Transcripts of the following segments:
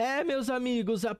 É, meus amigos, a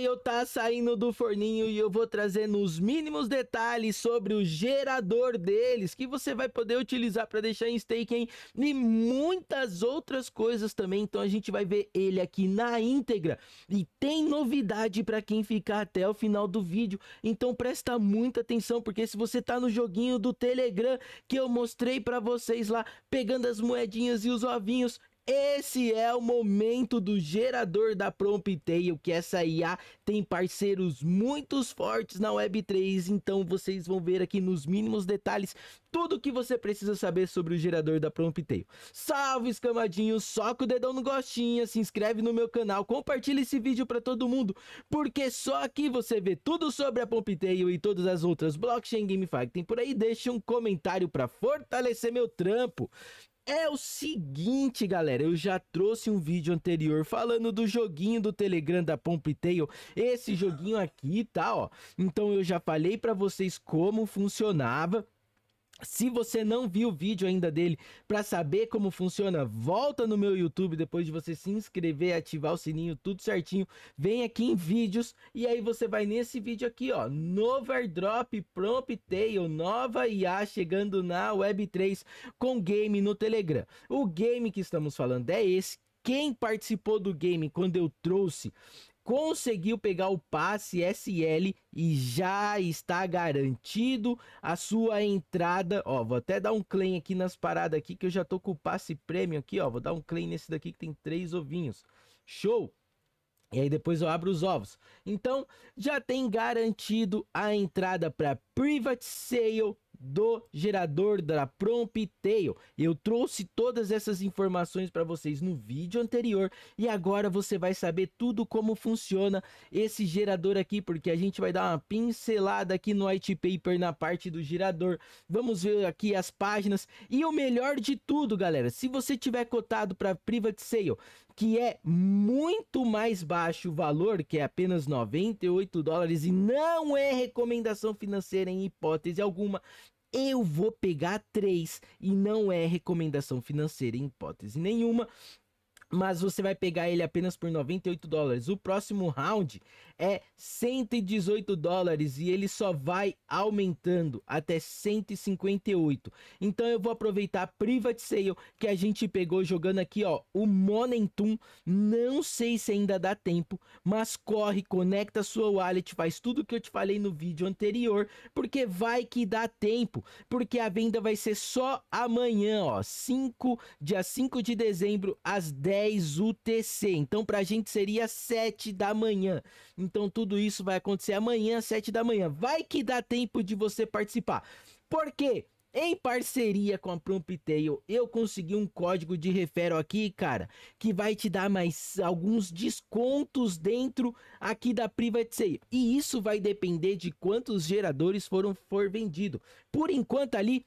eu tá saindo do forninho e eu vou trazer nos mínimos detalhes sobre o gerador deles, que você vai poder utilizar para deixar em staking e muitas outras coisas também. Então a gente vai ver ele aqui na íntegra e tem novidade para quem ficar até o final do vídeo. Então presta muita atenção porque se você tá no joguinho do Telegram que eu mostrei para vocês lá, pegando as moedinhas e os ovinhos, esse é o momento do gerador da Promptail, que essa IA tem parceiros muito fortes na Web3, então vocês vão ver aqui nos mínimos detalhes tudo o que você precisa saber sobre o gerador da Promptail. Salve escamadinho, soca o dedão no gostinho, se inscreve no meu canal, compartilha esse vídeo para todo mundo, porque só aqui você vê tudo sobre a Promptail e todas as outras blockchain GameFi que tem por aí, deixa um comentário para fortalecer meu trampo. É o seguinte, galera, eu já trouxe um vídeo anterior falando do joguinho do Telegram da Pompiteio, esse joguinho aqui, tá, ó. Então eu já falei para vocês como funcionava, se você não viu o vídeo ainda dele para saber como funciona, volta no meu YouTube depois de você se inscrever, ativar o sininho, tudo certinho. Vem aqui em vídeos e aí você vai nesse vídeo aqui, ó, novo airdrop Prompt Tail, nova IA chegando na Web3 com game no Telegram. O game que estamos falando é esse quem participou do game quando eu trouxe conseguiu pegar o passe SL e já está garantido a sua entrada. Ó, vou até dar um claim aqui nas paradas aqui que eu já tô com o passe premium aqui, ó. Vou dar um claim nesse daqui que tem três ovinhos. Show! E aí depois eu abro os ovos. Então, já tem garantido a entrada para Private Sale do gerador da Promptail. Eu trouxe todas essas informações para vocês no vídeo anterior e agora você vai saber tudo como funciona esse gerador aqui, porque a gente vai dar uma pincelada aqui no white paper na parte do gerador. Vamos ver aqui as páginas e o melhor de tudo, galera, se você tiver cotado para private sale, que é muito mais baixo o valor, que é apenas 98 dólares e não é recomendação financeira em hipótese alguma eu vou pegar três e não é recomendação financeira em hipótese nenhuma. Mas você vai pegar ele apenas por 98 dólares. O próximo round é 118 dólares e ele só vai aumentando até 158. Então eu vou aproveitar a private sale que a gente pegou jogando aqui, ó, o Monentum. Não sei se ainda dá tempo, mas corre, conecta sua wallet, faz tudo que eu te falei no vídeo anterior, porque vai que dá tempo, porque a venda vai ser só amanhã, ó, 5, dia 5 de dezembro às 10 UTC. Então pra gente seria 7 da manhã. Então, então tudo isso vai acontecer amanhã às 7 da manhã. Vai que dá tempo de você participar. Por quê? Em parceria com a Promptail, eu consegui um código de referência aqui, cara, que vai te dar mais alguns descontos dentro aqui da Private Sale. E isso vai depender de quantos geradores foram for vendido. Por enquanto ali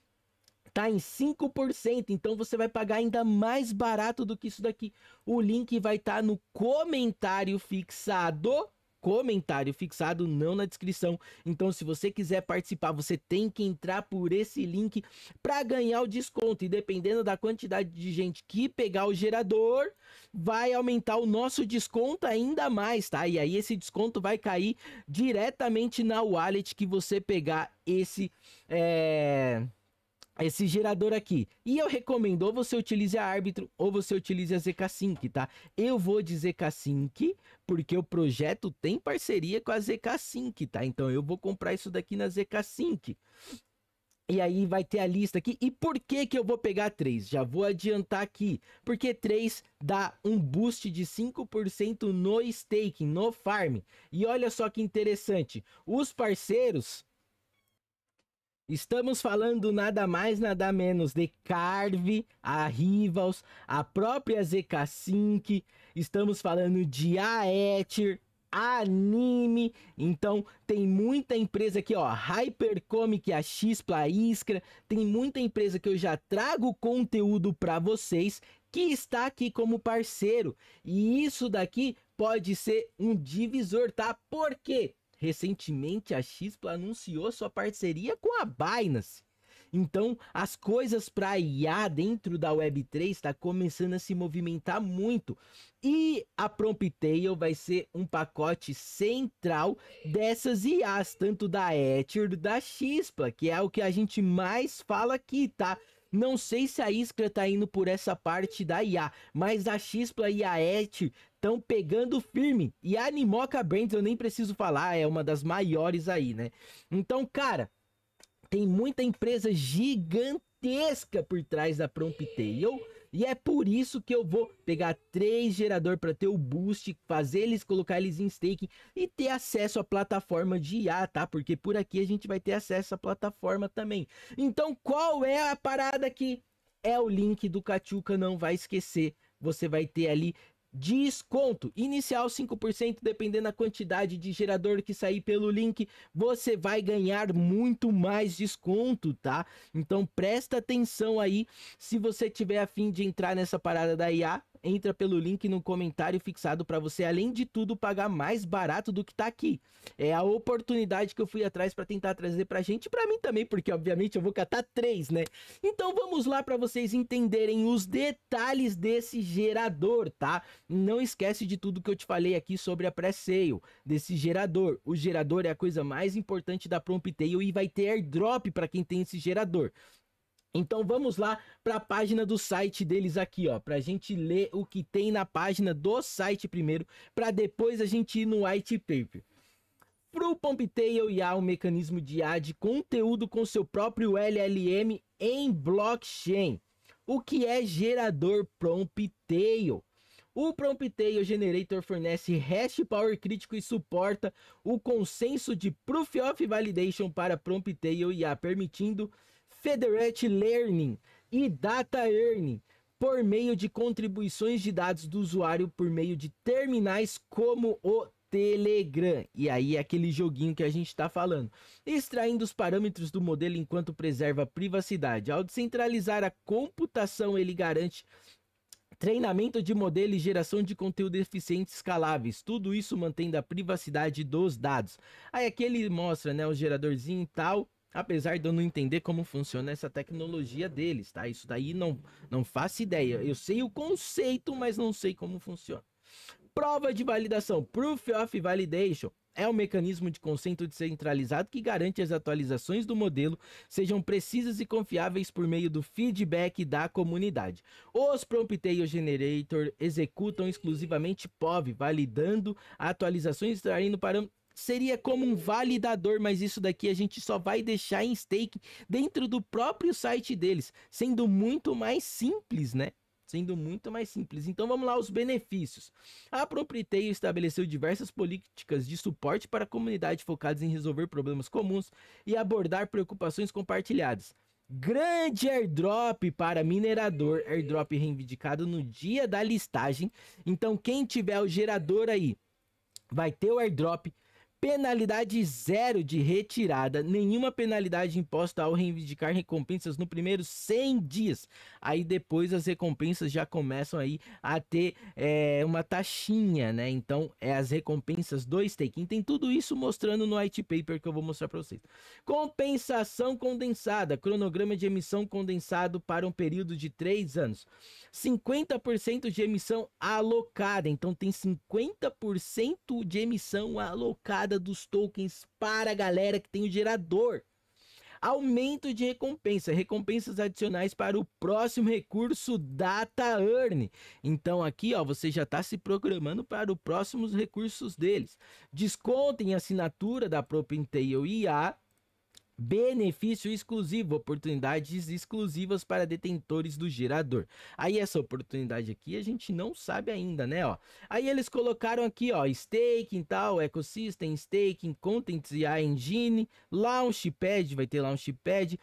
tá em 5%, então você vai pagar ainda mais barato do que isso daqui. O link vai estar tá no comentário fixado comentário fixado, não na descrição. Então, se você quiser participar, você tem que entrar por esse link para ganhar o desconto. E dependendo da quantidade de gente que pegar o gerador, vai aumentar o nosso desconto ainda mais, tá? E aí esse desconto vai cair diretamente na wallet que você pegar esse. É esse gerador aqui. E eu recomendo ou você utilize a Árbitro ou você utilize a ZK-Sync, tá? Eu vou de ZK-Sync porque o projeto tem parceria com a ZK-Sync, tá? Então eu vou comprar isso daqui na ZK-Sync. E aí vai ter a lista aqui. E por que que eu vou pegar 3? Já vou adiantar aqui. Porque 3 dá um boost de 5% no staking, no farm. E olha só que interessante. Os parceiros Estamos falando nada mais, nada menos de Carve, a Rivals, a própria ZK Sync, estamos falando de Aether, anime. Então tem muita empresa aqui, ó, Hypercomic, a Xpla Iskra, tem muita empresa que eu já trago conteúdo para vocês que está aqui como parceiro. E isso daqui pode ser um divisor, tá? Por quê? Recentemente, a Xpla anunciou sua parceria com a Binance. Então, as coisas para IA dentro da Web3 está começando a se movimentar muito. E a Prompttail vai ser um pacote central dessas IAs, tanto da Ether, da Xpla, que é o que a gente mais fala aqui, tá? Não sei se a Iskra tá indo por essa parte da IA, mas a Xpla e a Et estão pegando firme. E a Animoca Brands, eu nem preciso falar, é uma das maiores aí, né? Então, cara, tem muita empresa gigantesca por trás da Promptail. E é por isso que eu vou pegar três gerador para ter o boost, fazer eles colocar eles em staking e ter acesso à plataforma de IA, tá? Porque por aqui a gente vai ter acesso à plataforma também. Então, qual é a parada que é o link do Cachuca, não vai esquecer. Você vai ter ali desconto inicial 5%, dependendo da quantidade de gerador que sair pelo link, você vai ganhar muito mais desconto, tá? Então presta atenção aí, se você tiver a fim de entrar nessa parada da IA, entra pelo link no comentário fixado para você, além de tudo, pagar mais barato do que tá aqui. É a oportunidade que eu fui atrás para tentar trazer pra gente, para mim também, porque obviamente eu vou catar três, né? Então vamos lá para vocês entenderem os detalhes desse gerador, tá? Não esquece de tudo que eu te falei aqui sobre a pré-sale desse gerador. O gerador é a coisa mais importante da Promptail e vai ter airdrop para quem tem esse gerador. Então vamos lá para a página do site deles aqui, ó, para a gente ler o que tem na página do site primeiro, para depois a gente ir no white paper. Para o e há um mecanismo de ad conteúdo com seu próprio LLM em blockchain. O que é gerador Promptail? O Promptail Generator fornece hash power crítico e suporta o consenso de Proof of Validation para Promptail IA, permitindo Federated Learning e Data Earning por meio de contribuições de dados do usuário por meio de terminais como o Telegram. E aí é aquele joguinho que a gente está falando. Extraindo os parâmetros do modelo enquanto preserva a privacidade. Ao descentralizar a computação, ele garante treinamento de modelo e geração de conteúdo eficiente escaláveis. Tudo isso mantendo a privacidade dos dados. Aí aqui ele mostra né, o geradorzinho e tal apesar de eu não entender como funciona essa tecnologia deles, tá? Isso daí não, não faço ideia. Eu sei o conceito, mas não sei como funciona. Prova de validação, Proof of Validation, é um mecanismo de consenso descentralizado que garante as atualizações do modelo sejam precisas e confiáveis por meio do feedback da comunidade. Os Promptail Generator executam exclusivamente POV, validando atualizações e extraindo parâmetros seria como um validador, mas isso daqui a gente só vai deixar em stake dentro do próprio site deles, sendo muito mais simples, né? Sendo muito mais simples. Então vamos lá, os benefícios. A Proprietary estabeleceu diversas políticas de suporte para a comunidade focadas em resolver problemas comuns e abordar preocupações compartilhadas. Grande airdrop para minerador, airdrop reivindicado no dia da listagem. Então, quem tiver o gerador aí, vai ter o airdrop penalidade zero de retirada, nenhuma penalidade imposta ao reivindicar recompensas no primeiro 100 dias. Aí depois as recompensas já começam aí a ter é, uma taxinha, né? Então é as recompensas do staking. Tem tudo isso mostrando no white paper que eu vou mostrar para vocês. Compensação condensada, cronograma de emissão condensado para um período de 3 anos. 50% de emissão alocada, então tem 50% de emissão alocada dos tokens para a galera que tem o gerador. Aumento de recompensa, recompensas adicionais para o próximo recurso Data Earn. Então aqui, ó, você já está se programando para os próximos recursos deles. Desconto em assinatura da Propintail IA Benefício exclusivo, oportunidades exclusivas para detentores do gerador. Aí essa oportunidade aqui a gente não sabe ainda, né, ó. Aí eles colocaram aqui, ó, staking tal, ecosystem, staking, contents e a engine, launchpad, vai ter launchpad,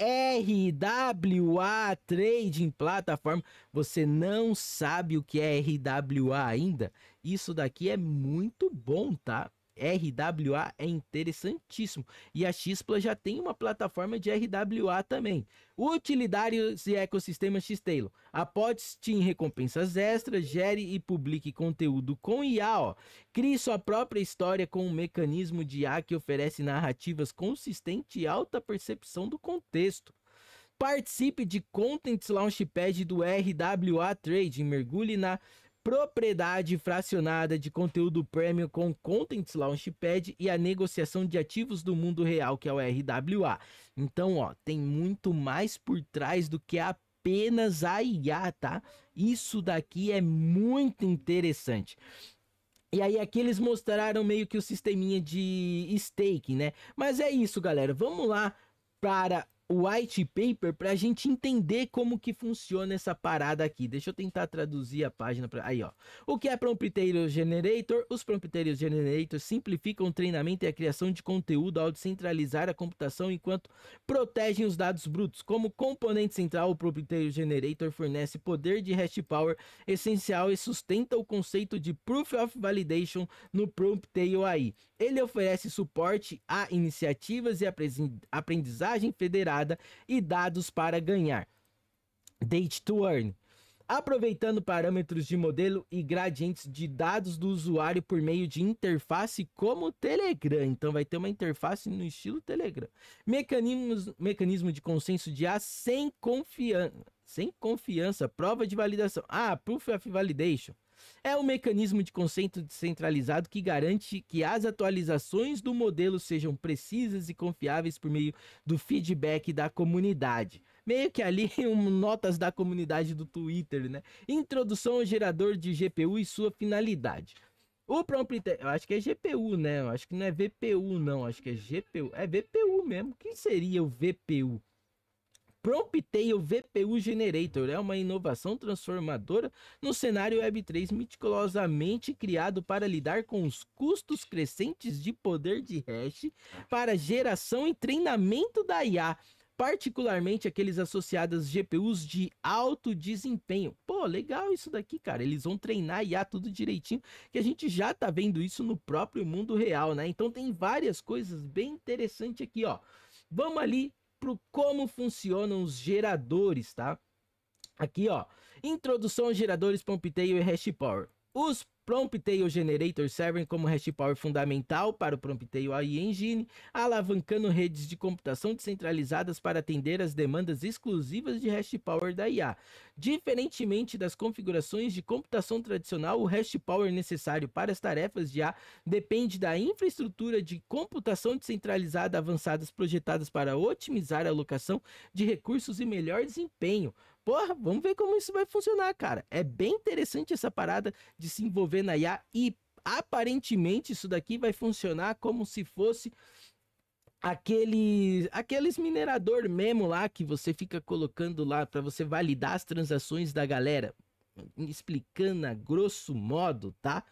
RWA Trading Plataforma. Você não sabe o que é RWA ainda? Isso daqui é muito bom, tá? RWA é interessantíssimo. E a Xpla já tem uma plataforma de RWA também. Utilidários e ecossistema A Após Team recompensas extras, gere e publique conteúdo com IA. Ó. Crie sua própria história com um mecanismo de IA que oferece narrativas consistentes e alta percepção do contexto. Participe de Contents Launchpad do RWA Trading. Mergulhe na propriedade fracionada de conteúdo premium com Content Launchpad e a negociação de ativos do mundo real, que é o RWA. Então, ó, tem muito mais por trás do que apenas a IA, tá? Isso daqui é muito interessante. E aí aqui eles mostraram meio que o sisteminha de stake, né? Mas é isso, galera. Vamos lá para white paper para a gente entender como que funciona essa parada aqui. Deixa eu tentar traduzir a página para aí, ó. O que é Prompt Generator? Os Prompt generators simplificam o treinamento e a criação de conteúdo ao descentralizar a computação enquanto protegem os dados brutos. Como componente central, o Prompt Generator fornece poder de hash power essencial e sustenta o conceito de Proof of Validation no Prompt Tail AI. Ele oferece suporte a iniciativas e aprendizagem federada e dados para ganhar. Date to earn. Aproveitando parâmetros de modelo e gradientes de dados do usuário por meio de interface como Telegram. Então vai ter uma interface no estilo Telegram. Mecanismos, mecanismo de consenso de A sem confiança. Sem confiança, prova de validação. Ah, proof of validation é o mecanismo de consenso descentralizado que garante que as atualizações do modelo sejam precisas e confiáveis por meio do feedback da comunidade. Meio que ali um, notas da comunidade do Twitter, né? Introdução ao gerador de GPU e sua finalidade. O prompt, eu acho que é GPU, né? Eu acho que não é VPU, não. Eu acho que é GPU. É VPU mesmo. Quem seria o VPU? Promptail VPU Generator é uma inovação transformadora no cenário Web3 meticulosamente criado para lidar com os custos crescentes de poder de hash para geração e treinamento da IA particularmente aqueles associados GPUs de alto desempenho. Pô, legal isso daqui, cara. Eles vão treinar IA tudo direitinho, que a gente já tá vendo isso no próprio mundo real, né? Então tem várias coisas bem interessantes aqui, ó. Vamos ali para como funcionam os geradores, tá? Aqui, ó. Introdução aos geradores Pompiteio e Hash Power. Os Promptail Generator servem como hash power fundamental para o Promptail AI Engine, alavancando redes de computação descentralizadas para atender às demandas exclusivas de hash power da IA. Diferentemente das configurações de computação tradicional, o hash power necessário para as tarefas de IA depende da infraestrutura de computação descentralizada avançadas projetadas para otimizar a alocação de recursos e melhor desempenho. Porra, vamos ver como isso vai funcionar, cara. É bem interessante essa parada de se envolver na IA e aparentemente isso daqui vai funcionar como se fosse aqueles aqueles minerador mesmo lá que você fica colocando lá para você validar as transações da galera, explicando a grosso modo, tá?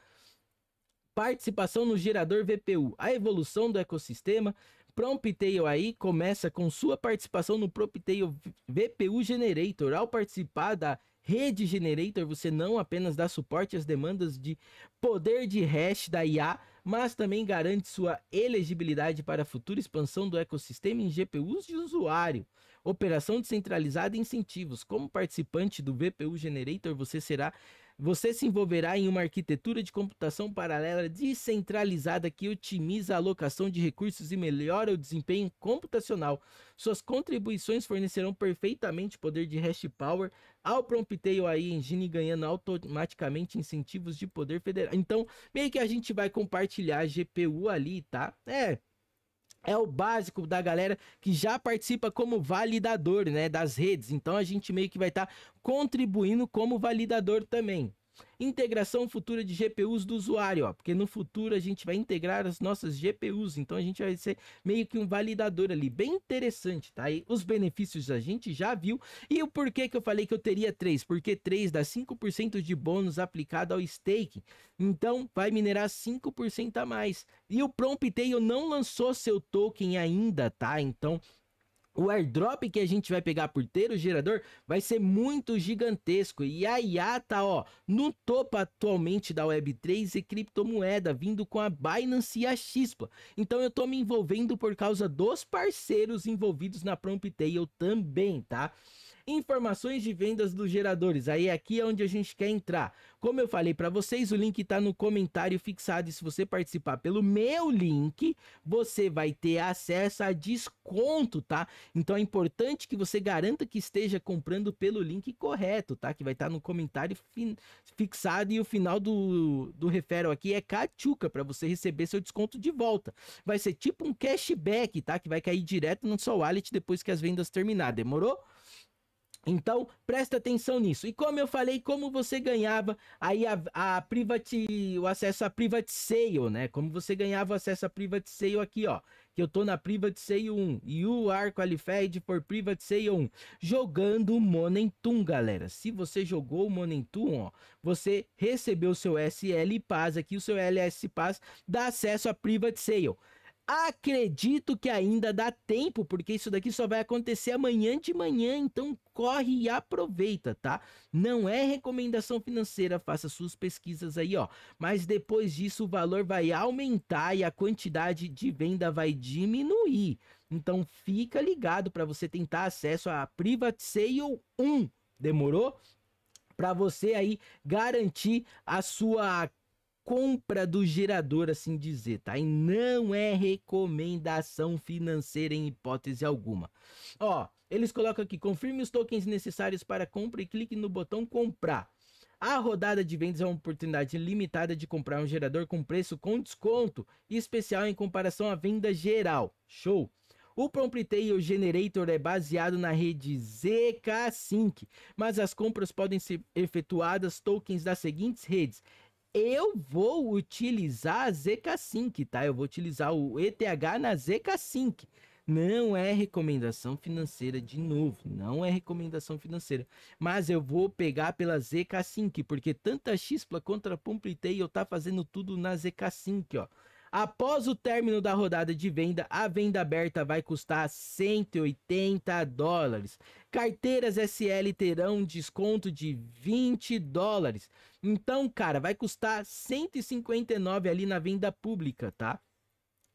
Participação no gerador VPU, a evolução do ecossistema, Promptail aí começa com sua participação no Promptail VPU Generator. Ao participar da Rede Generator, você não apenas dá suporte às demandas de poder de hash da IA, mas também garante sua elegibilidade para a futura expansão do ecossistema em GPUs de usuário. Operação descentralizada e incentivos. Como participante do VPU Generator, você será você se envolverá em uma arquitetura de computação paralela descentralizada que otimiza a alocação de recursos e melhora o desempenho computacional. Suas contribuições fornecerão perfeitamente poder de hash power ao Promptei AI Engine, ganhando automaticamente incentivos de poder federal. Então, meio que a gente vai compartilhar a GPU ali, tá? É, é o básico da galera que já participa como validador, né, das redes. Então a gente meio que vai estar tá contribuindo como validador também. Integração futura de GPUs do usuário, ó, porque no futuro a gente vai integrar as nossas GPUs, então a gente vai ser meio que um validador ali, bem interessante, tá? E os benefícios a gente já viu. E o porquê que eu falei que eu teria 3? Porque 3 dá 5% de bônus aplicado ao staking. Então vai minerar 5% a mais. E o Prompt Tail não lançou seu token ainda, tá? Então o airdrop que a gente vai pegar por ter o gerador vai ser muito gigantesco. E a IA tá, ó, no topo atualmente da Web3 e criptomoeda, vindo com a Binance e a Xispa. Então eu tô me envolvendo por causa dos parceiros envolvidos na Promptail também, tá? informações de vendas dos geradores. Aí é aqui é onde a gente quer entrar. Como eu falei para vocês, o link está no comentário fixado. E se você participar pelo meu link, você vai ter acesso a desconto, tá? Então é importante que você garanta que esteja comprando pelo link correto, tá? Que vai estar tá no comentário fixado. E o final do, do refero aqui é Cachuca, para você receber seu desconto de volta. Vai ser tipo um cashback, tá? Que vai cair direto no seu wallet depois que as vendas terminar. Demorou? Então, presta atenção nisso. E como eu falei, como você ganhava aí a, a private, o acesso a private sale, né? Como você ganhava o acesso a private sale aqui, ó. Que eu tô na private sale 1. You are qualified for private sale 1. Jogando o Monentum, galera. Se você jogou o Monentum, ó. Você recebeu o seu SL Pass aqui. O seu LS Pass dá acesso a private sale. Acredito que ainda dá tempo, porque isso daqui só vai acontecer amanhã de manhã, então corre e aproveita, tá? Não é recomendação financeira, faça suas pesquisas aí, ó. Mas depois disso o valor vai aumentar e a quantidade de venda vai diminuir. Então fica ligado para você tentar acesso à Private Sale 1. Demorou? Para você aí garantir a sua compra do gerador, assim dizer, tá? E não é recomendação financeira em hipótese alguma. Ó, eles colocam aqui: confirme os tokens necessários para compra e clique no botão comprar. A rodada de vendas é uma oportunidade limitada de comprar um gerador com preço com desconto especial em comparação à venda geral. Show! O Promptetail Generator é baseado na rede ZK Sync, mas as compras podem ser efetuadas tokens das seguintes redes: eu vou utilizar a ZK Sync, tá? Eu vou utilizar o ETH na ZK Sync. Não é recomendação financeira de novo, não é recomendação financeira. Mas eu vou pegar pela ZK Sync, porque tanto a Xpla contra a Pumplitei eu tá fazendo tudo na ZK Sync, ó. Após o término da rodada de venda, a venda aberta vai custar 180 dólares. Carteiras SL terão desconto de 20 dólares. Então, cara, vai custar 159 ali na venda pública, tá?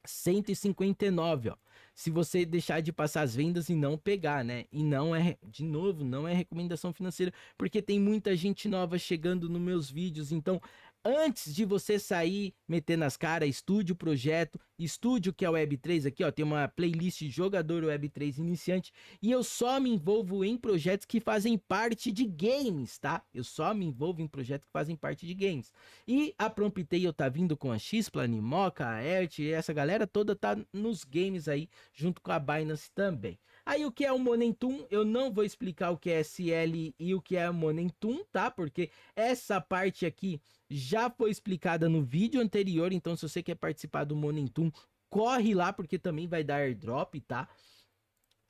159, ó. Se você deixar de passar as vendas e não pegar, né? E não é, de novo, não é recomendação financeira, porque tem muita gente nova chegando nos meus vídeos, então antes de você sair metendo as caras, estude o projeto, estude o que é o Web3 aqui, ó, tem uma playlist jogador Web3 iniciante, e eu só me envolvo em projetos que fazem parte de games, tá? Eu só me envolvo em projetos que fazem parte de games. E a Promptei eu tá vindo com a Xplan, Moca, a Ert, essa galera toda tá nos games aí, junto com a Binance também. Aí o que é o Monentum? Eu não vou explicar o que é SL e o que é o Monentum, tá? Porque essa parte aqui já foi explicada no vídeo anterior, então se você quer participar do Monentum, corre lá porque também vai dar airdrop, tá?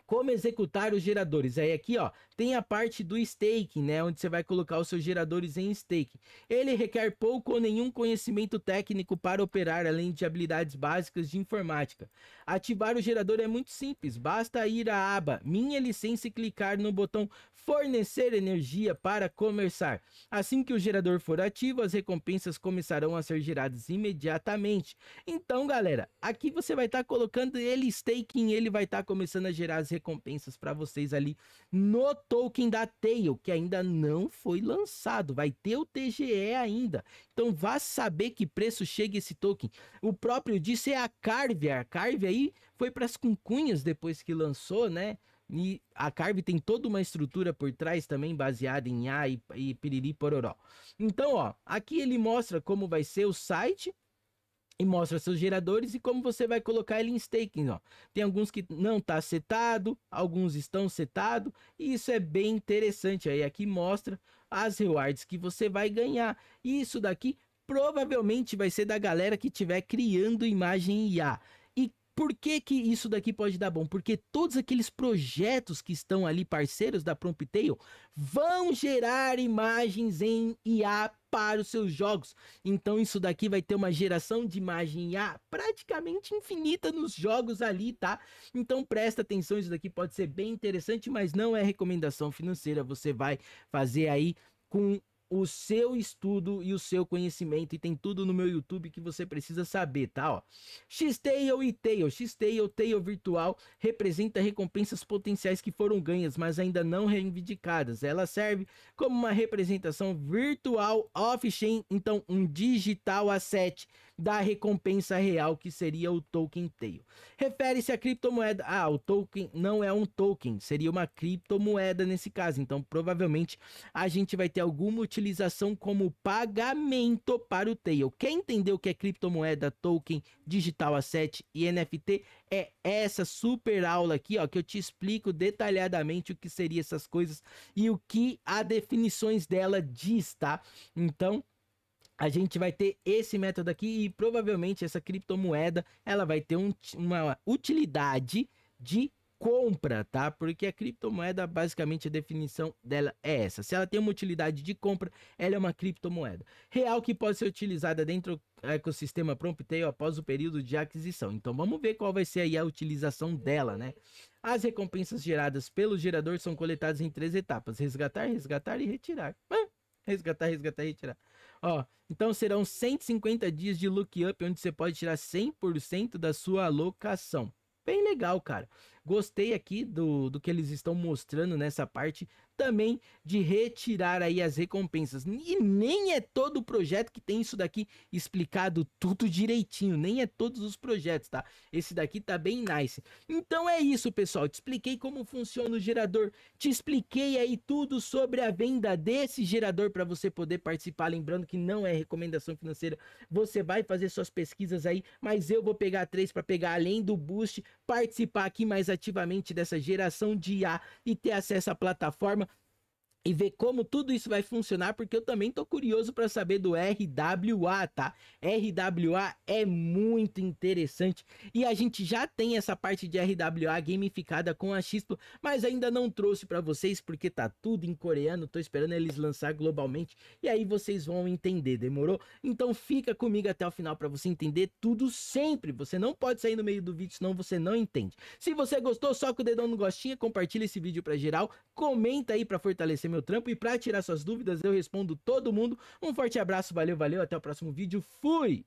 Como executar os geradores? Aí aqui, ó, tem a parte do staking, né, onde você vai colocar os seus geradores em staking. Ele requer pouco ou nenhum conhecimento técnico para operar, além de habilidades básicas de informática. Ativar o gerador é muito simples, basta ir à aba Minha licença e clicar no botão Fornecer energia para começar. Assim que o gerador for ativo, as recompensas começarão a ser geradas imediatamente. Então, galera, aqui você vai estar tá colocando ele staking, ele vai estar tá começando a gerar as recompensas para vocês ali no token da Tail, que ainda não foi lançado. Vai ter o TGE ainda. Então vá saber que preço chega esse token. O próprio disso é a Carve. A Carve aí foi para as cuncunhas depois que lançou, né? E a Carve tem toda uma estrutura por trás também baseada em A e, e piriri pororó. Então, ó, aqui ele mostra como vai ser o site e mostra seus geradores e como você vai colocar ele em staking. Ó. Tem alguns que não está setado, alguns estão setado, e isso é bem interessante. Aí aqui mostra as rewards que você vai ganhar. E isso daqui provavelmente vai ser da galera que estiver criando imagem IA. Por que, que isso daqui pode dar bom? Porque todos aqueles projetos que estão ali, parceiros da Promptail, vão gerar imagens em IA para os seus jogos. Então isso daqui vai ter uma geração de imagem IA praticamente infinita nos jogos ali, tá? Então presta atenção, isso daqui pode ser bem interessante, mas não é recomendação financeira. Você vai fazer aí com o seu estudo e o seu conhecimento e tem tudo no meu YouTube que você precisa saber, tá? Ó, X-Tail e Tail, X-Tail, Tail Virtual representa recompensas potenciais que foram ganhas, mas ainda não reivindicadas. Ela serve como uma representação virtual off-chain, então um digital asset da recompensa real que seria o token Tail. Refere-se a criptomoeda. Ah, o token não é um token, seria uma criptomoeda nesse caso. Então, provavelmente a gente vai ter alguma utilização como pagamento para o Tail. quem entendeu o que é criptomoeda, token, digital asset e NFT? É essa super aula aqui, ó, que eu te explico detalhadamente o que seria essas coisas e o que as definições dela diz, tá? Então, a gente vai ter esse método aqui e provavelmente essa criptomoeda ela vai ter um, uma utilidade de compra, tá? Porque a criptomoeda, basicamente, a definição dela é essa. Se ela tem uma utilidade de compra, ela é uma criptomoeda. Real que pode ser utilizada dentro do ecossistema Promptail após o período de aquisição. Então, vamos ver qual vai ser aí a utilização dela, né? As recompensas geradas pelo gerador são coletadas em três etapas. Resgatar, resgatar e retirar. Resgatar, resgatar, retirar. Ó, então serão 150 dias de look-up onde você pode tirar 100% da sua alocação. Bem legal, cara. Gostei aqui do, do que eles estão mostrando nessa parte também de retirar aí as recompensas. E nem é todo o projeto que tem isso daqui explicado tudo direitinho, nem é todos os projetos, tá? Esse daqui tá bem nice. Então é isso, pessoal. Te expliquei como funciona o gerador, te expliquei aí tudo sobre a venda desse gerador para você poder participar, lembrando que não é recomendação financeira. Você vai fazer suas pesquisas aí, mas eu vou pegar três para pegar além do boost, participar aqui mais ativamente dessa geração de IA e ter acesso à plataforma e ver como tudo isso vai funcionar, porque eu também tô curioso para saber do RWA, tá? RWA é muito interessante e a gente já tem essa parte de RWA gamificada com a Xplo, mas ainda não trouxe para vocês porque tá tudo em coreano, tô esperando eles lançar globalmente e aí vocês vão entender, demorou? Então fica comigo até o final para você entender tudo sempre. Você não pode sair no meio do vídeo, senão você não entende. Se você gostou, soca o dedão no gostinho, compartilha esse vídeo para geral, comenta aí para fortalecer meu meu trampo e para tirar suas dúvidas eu respondo todo mundo. Um forte abraço, valeu, valeu, até o próximo vídeo. Fui!